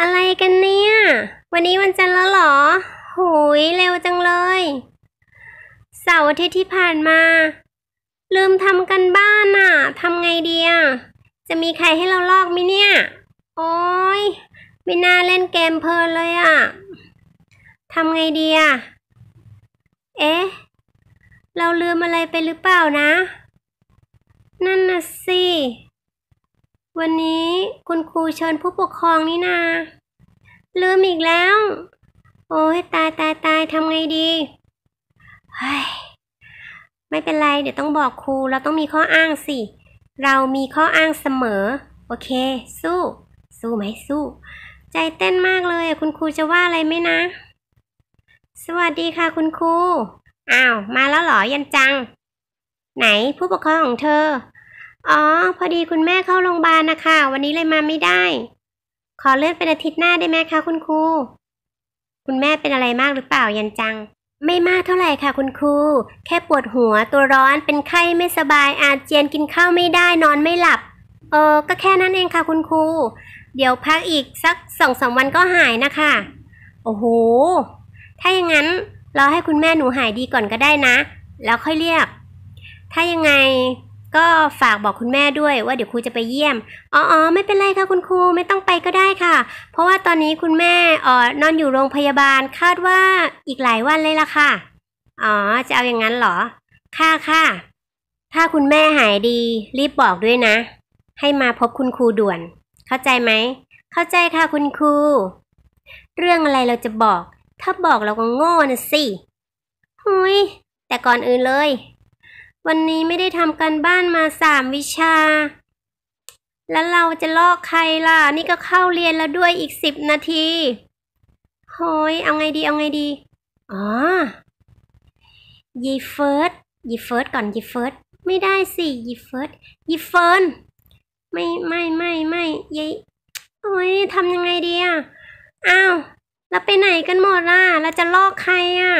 อะไรกันเนี่ย วันนี้วันจันทร์แล้วหรอ หุยเร็วจังเลย เสาร์อาทิตย์ที่ผ่านมา ลืมทำกันบ้านอะ่ะทำไงดีอะจะมีใครให้เราลอกไหมเนี่ย โอ้ยไม่น่าเล่นเกมเพลินเลยอ่ะทำไงดีอะเอ๊ะ เราลืมอะไรไปหรือเปล่านะ นั่นน่ะสิวันนี้คุณครูเชิญผู้ปกครองนี่นาลืมอีกแล้ว โอ้ยตายตายตายทำไงดีเฮ้ยไม่เป็นไรเดี๋ยวต้องบอกครู เราต้องมีข้ออ้างสิ เรามีข้ออ้างเสมอ โอเคสู้ สู้ไหมสู้ ใจเต้นมากเลยคุณครูจะว่าอะไรไหมนะ สวัสดีค่ะคุณครูอ้าวมาแล้วเหรอ ยันจัง ไหนผู้ปกครองของเธออ๋อพอดีคุณแม่เข้าโรงพยาบาลนะคะ วันนี้เลยมาไม่ได้ ขอเลื่อนเป็นอาทิตย์หน้าได้ไหมคะคุณครูคุณแม่เป็นอะไรมากหรือเปล่ายันจัง ไม่มากเท่าไหร่ค่ะ คุณครูแค่ปวดหัว ตัวร้อนเป็นไข้ ไม่สบาย อาเจียนกินข้าวไม่ได้นอนไม่หลับเออก็แค่นั้นเองค่ะ คุณครูเดี๋ยวพักอีกสักสองสาวันก็หายนะคะ โอ้โหถ้าอย่างนั้นรอให้คุณแม่หนูหายดีก่อนก็ได้นะ แล้วค่อยเรียก ถ้ายังไงก็ฝากบอกคุณแม่ด้วยว่าเดี๋ยวครูจะไปเยี่ยม อ๋อไม่เป็นไรค่ะคุณครูไม่ต้องไปก็ได้ค่ะ เพราะว่าตอนนี้คุณแม่ออนอนอยู่โรงพยาบาลคาดว่าอีกหลายวันเลยล่ะค่ะ อ๋อ จะเอาอย่างนั้นเหรอ ค่ะค่ะถ้าคุณแม่หายดี รีบบอกด้วยนะ ให้มาพบคุณครูด่วน เข้าใจไหม เข้าใจค่ะคุณครู เรื่องอะไรเราจะบอก ถ้าบอกเราก็โง่น่ะสิหุยแต่ก่อนอื่นเลยวันนี้ไม่ได้ทำการบ้านมาสามวิชา แล้วเราจะลอกใครล่ะ นี่ก็เข้าเรียนแล้วด้วยอีกสิบนาทีโฮยเอาไงดี เอาไงดี อ๋อยีเฟิร์สยีเฟิร์สก่อนยีเฟิร์ส ไม่ได้สิยีเฟิร์สยีเฟิร์น ไม่ไม่ไม่ไม่ยีโอ้ยทำยังไงดีอ่ะอ้าว แล้วไปไหนกันหมดล่ะ เราจะลอกใครอ่ะ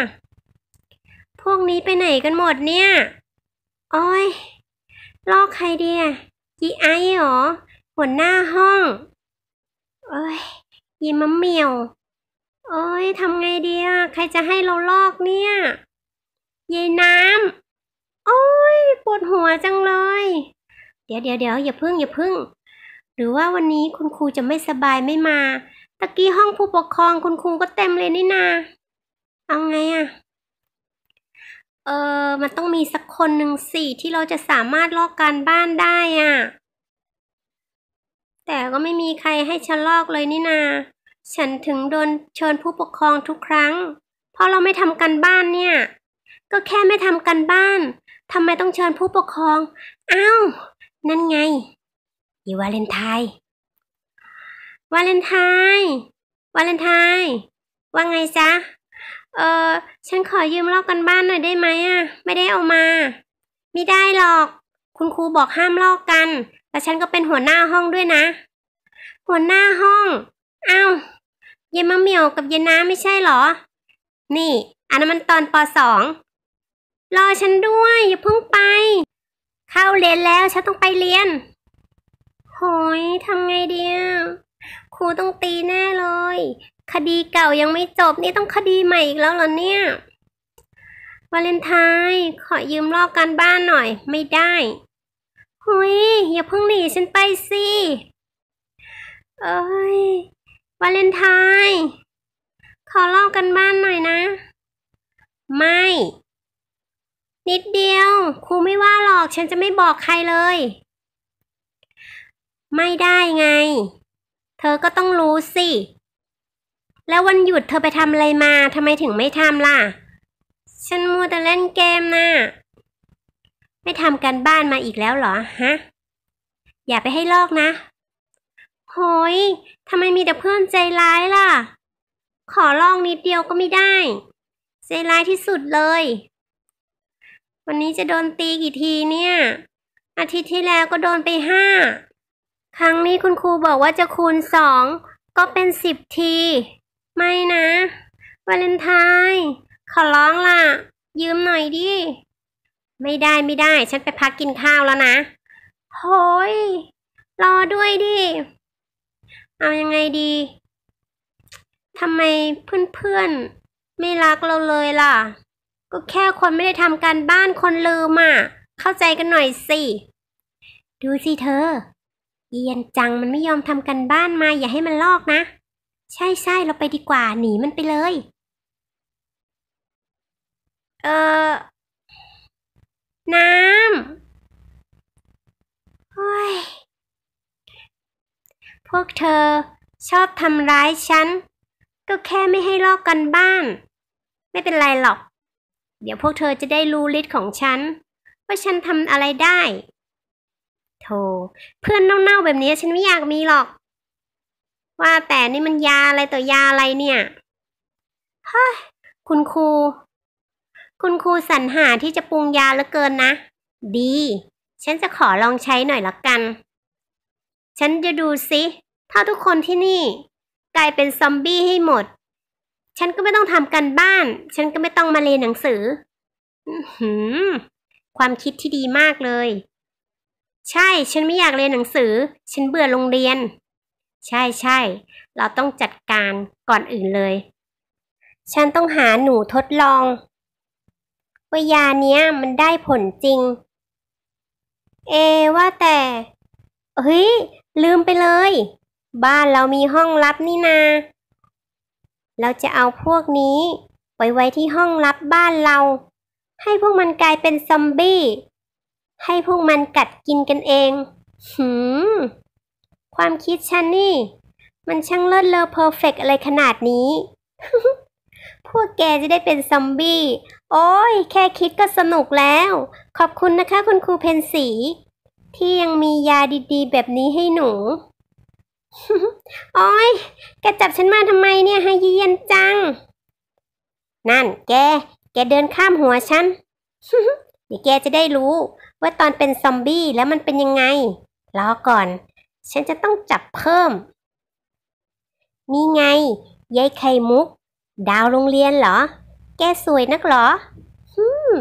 พวกนี้ไปไหนกันหมดเนี่ยโอ้ยลอกใครเดียกีไอเหรอหัวหน้าห้องโอ้ยยีมะเหมียวโอ้ยทำไงเดียใครจะให้เราลอกเนี่ยยีน้ำโอ้ยปวดหัวจังเลย เดี๋ยวเดี๋ยวเดี๋ยวอย่าพึ่งอย่าพึ่ง หรือว่าวันนี้คุณครูจะไม่สบายไม่มาตะกี้ห้องผู้ปกครองคุณครูก็เต็มเลยนี่นาเอาไงอะเออมันต้องมีสักคนหนึ่งสี่ที่เราจะสามารถลอกการบ้านได้อะ่ะแต่ก็ไม่มีใครให้ฉันลอกเลยนี่นา ฉันถึงโดนเชิญผู้ปกครองทุกครั้ง เพราะเราไม่ทำการบ้านเนี่ย ก็แค่ไม่ทำการบ้านทำไมต้องเชิญผู้ปกครองอ้าวนั่นไงอีวาเลนไทน์ วาเลนไทน์ วาเลนไทน์ ว่าไงจ๊ะเออ ฉันขอยืมลอกกันบ้านหน่อยได้ไหมอ่ะ ไม่ได้เอามา ไม่ได้หรอก คุณครูบอกห้ามลอกกัน แต่ฉันก็เป็นหัวหน้าห้องด้วยนะ หัวหน้าห้อง เอ้า เย็นมะเหมียวกับเย็นน้าไม่ใช่หรอ นี่อันนั้นมันตอนปสองรอฉันด้วย อย่าเพิ่งไป เข้าเรียนแล้วฉันต้องไปเรียน โหยทำไงเดียครูต้องตีแน่เลยคดีเก่ายังไม่จบนี่ต้องคดีใหม่อีกแล้วเหรอเนี่ยวาเลนไทน์ขอยืมลอกการบ้านหน่อย ไม่ได้หุยอย่าเพิ่งหนีฉันไปสิเอ้ยวาเลนไทน์ขอลอกกันบ้านหน่อยนะ ไม่ นิดเดียวครูไม่ว่าหรอกฉันจะไม่บอกใครเลย ไม่ได้ไง เธอก็ต้องรู้สิแล้ววันหยุดเธอไปทำอะไรมา ทำไมถึงไม่ทำล่ะ ฉันมัวแต่เล่นเกมนะ่ะไม่ทำกันบ้านมาอีกแล้วเหรอ ฮะ อย่าไปให้ลอกนะโหยทำไมมีแต่เพื่อนใจร้ายล่ะ ขอลองนิดเดียวก็ไม่ได้ ใจร้ายที่สุดเลย วันนี้จะโดนตีกี่ทีเนี่ย อาทิตย์ที่แล้วก็โดนไปห้า ครั้งนี้คุณครูบอกว่าจะคูณสอง ก็เป็นสิบทีไม่นะวาเลนไทน์ขอร้องล่ะ ยืมหน่อยดิไม่ได้ไม่ได้ ฉันไปพักกินข้าวแล้วนะโหยรอด้วยดิ เอายังไงดีทำไมเพื่อนๆ ไม่รักเราเลยล่ะ ก็แค่คนไม่ได้ทำการบ้านคนลืมอ่ะเข้าใจกันหน่อยสิ ดูสิเธอ เยียนจังมันไม่ยอมทำกันบ้านมาอย่าให้มันลอกนะใช่ใช่เราไปดีกว่าหนีมันไปเลย เออน้ำโอ้ยพวกเธอชอบทำร้ายฉันก็แค่ไม่ให้ลอกกันบ้านไม่เป็นไรหรอก เดี๋ยวพวกเธอจะได้รู้ฤทธิ์ของฉัน ว่าฉันทำอะไรได้โธ่เพื่อนเน่าๆ แบบนี้ฉันไม่อยากมีหรอกว่าแต่นี่มันยาอะไรต่อยาอะไรเนี่ยเฮ้ยคุณครู คุณครูสรรหาที่จะปรุงยาเหลือเกินนะ ดี ฉันจะขอลองใช้หน่อยละกัน ฉันจะดูซิ ถ้าทุกคนที่นี่ กลายเป็นซอมบี้ให้หมด ฉันก็ไม่ต้องทำกันบ้าน ฉันก็ไม่ต้องมาเรียนหนังสือืมความคิดที่ดีมากเลย ใช่ ฉันไม่อยากเรียนหนังสือ ฉันเบื่อโรงเรียนใช่ใช่ เราต้องจัดการก่อนอื่นเลย ฉันต้องหาหนูทดลองว่ายาเนี้ยมันได้ผลจริง เอว่าแต่ เฮ้ยลืมไปเลย บ้านเรามีห้องลับนี่นา เราจะเอาพวกนี้ ไปไว้ที่ห้องลับบ้านเรา ให้พวกมันกลายเป็นซอมบี้ ให้พวกมันกัดกินกันเอง หืมความคิดฉันนี่ มันช่างเลิศเลอเพอร์เฟกอะไรขนาดนี้ พวกแกจะได้เป็นซอมบี้ โอ้ย แค่คิดก็สนุกแล้ว ขอบคุณนะคะ คุณครูเพนสี ที่ยังมียาดีๆ แบบนี้ให้หนู โอ้ย แกจับฉันมาทำไมเนี่ยให้เย็นจัง นั่นแก แกเดินข้ามหัวฉันเดี๋ยวแกจะได้รู้ ว่าตอนเป็นซอมบี้แล้วมันเป็นยังไง รอก่อนฉันจะต้องจับเพิ่มนี่ไงยายไข่มุก ดาวโรงเรียนเหรอ แกสวยนักเหรอฮึม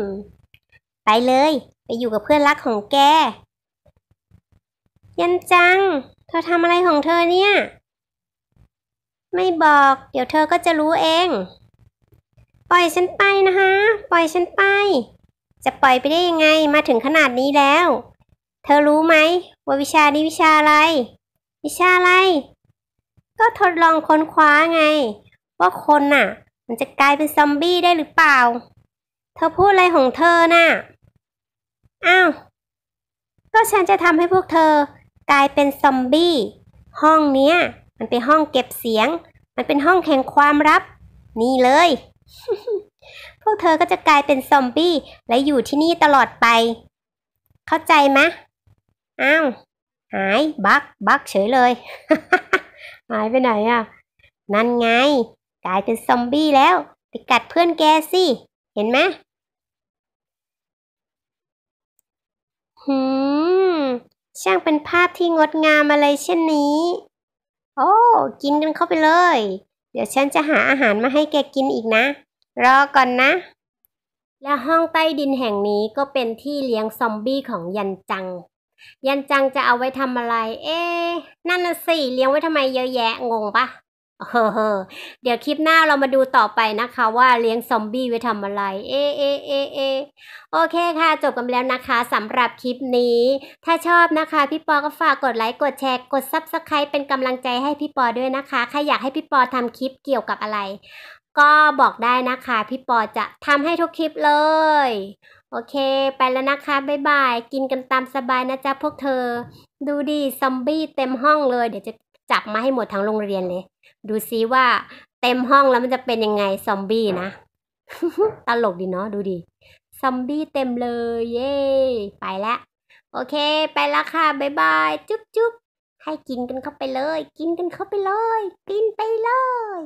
ไปเลย ไปอยู่กับเพื่อนรักของแก ยันจัง เธอทำอะไรของเธอเนี่ย ไม่บอก เดี๋ยวเธอก็จะรู้เอง ปล่อยฉันไปนะคะ ปล่อยฉันไป จะปล่อยไปได้ยังไง มาถึงขนาดนี้แล้วเธอรู้ไหม ว่าวิชานี้วิชาอะไร วิชาอะไร ก็ทดลองค้นคว้าไง ว่าคนน่ะ มันจะกลายเป็นซอมบี้ได้หรือเปล่า เธอพูดอะไรของเธอน่ะ อ้าว ก็ฉันจะทำให้พวกเธอกลายเป็นซอมบี้ ห้องเนี้ย มันเป็นห้องเก็บเสียง มันเป็นห้องแห่งความรับ นี่เลย พวกเธอก็จะกลายเป็นซอมบี้และอยู่ที่นี่ตลอดไป เข้าใจไหมอ้าว หายบักบักเฉยเลย หายไปไหนอ่ะนั่นไงกลายเป็นซอมบี้แล้วไปกัดเพื่อนแกสิเห็นไหมหืมช่างเป็นภาพที่งดงามอะไรเช่นนี้ โอ้ กินกันเข้าไปเลย เดี๋ยวฉันจะหาอาหารมาให้แกกินอีกนะ รอก่อนนะ และห้องใต้ดินแห่งนี้ก็เป็นที่เลี้ยงซอมบี้ของยันจังยันจังจะเอาไว้ทำอะไร เอ๊นั่นน่ะสิ เลี้ยงไว้ทำไมเยอะแยะ งงปะเฮ้อเดี๋ยวคลิปหน้าเรามาดูต่อไปนะคะ ว่าเลี้ยงซอมบี้ไว้ทำอะไร เอเอเอเอ โอเคค่ะ จบกันแล้วนะคะสำหรับคลิปนี้ ถ้าชอบนะคะ พี่ปอก็ฝากกดไลค์กดแชร์กดซับสไครป์เป็นกำลังใจให้พี่ปอด้วยนะคะใครอยากให้พี่ปอทำคลิปเกี่ยวกับอะไร ก็บอกได้นะคะพี่ปอจะทำให้ทุกคลิปเลยโอเคไปแล้วนะคะ บ๊าย บาย กินกันตามสบายนะจ๊ะพวกเธอ ดูดิ ซอมบี้เต็มห้องเลย เดี๋ยวจะจับมาให้หมดทั้งโรงเรียนเลย ดูซิว่าเต็มห้องแล้วมันจะเป็นยังไงซอมบี้นะตลกดีเนาะดูดิซอมบี้เต็มเลย เย้ไปแล้ว โอเค ไปแล้วค่ะบ๊ายบายจุ๊บจุ๊บให้กินกันเข้าไปเลย กินกันเข้าไปเลย กินไปเลย